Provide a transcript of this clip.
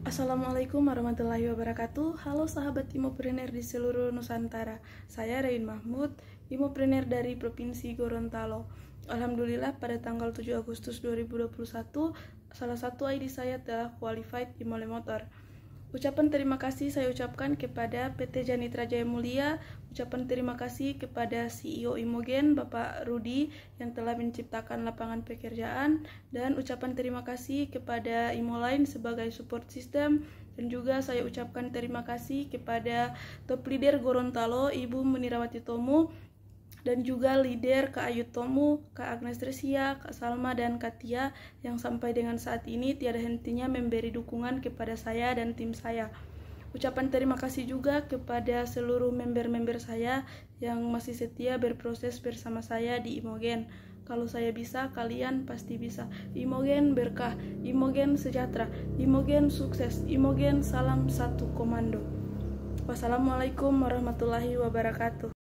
Assalamualaikum warahmatullahi wabarakatuh Halo sahabat Imopreneur di seluruh Nusantara Saya Rain Mahmud, Imopreneur dari Provinsi Gorontalo Alhamdulillah pada tanggal 7 Agustus 2021 Salah satu ID saya telah qualified Imole Motor Ucapan terima kasih saya ucapkan kepada PT Janitra Jaya Mulia, ucapan terima kasih kepada CEO Imogen Bapak Rudi yang telah menciptakan lapangan pekerjaan dan ucapan terima kasih kepada Imoline sebagai support system dan juga saya ucapkan terima kasih kepada top leader Gorontalo Ibu Menirawati Tomo dan juga leader Kak Ayu Tomu, Kak Agnes Tresia, Kak Salma, dan Kak Tia yang sampai dengan saat ini tiada hentinya memberi dukungan kepada saya dan tim saya. Ucapan terima kasih juga kepada seluruh member-member saya yang masih setia berproses bersama saya di Imogen. Kalau saya bisa, kalian pasti bisa. Imogen berkah, Imogen sejahtera, Imogen sukses, Imogen salam satu komando. Wassalamualaikum warahmatullahi wabarakatuh.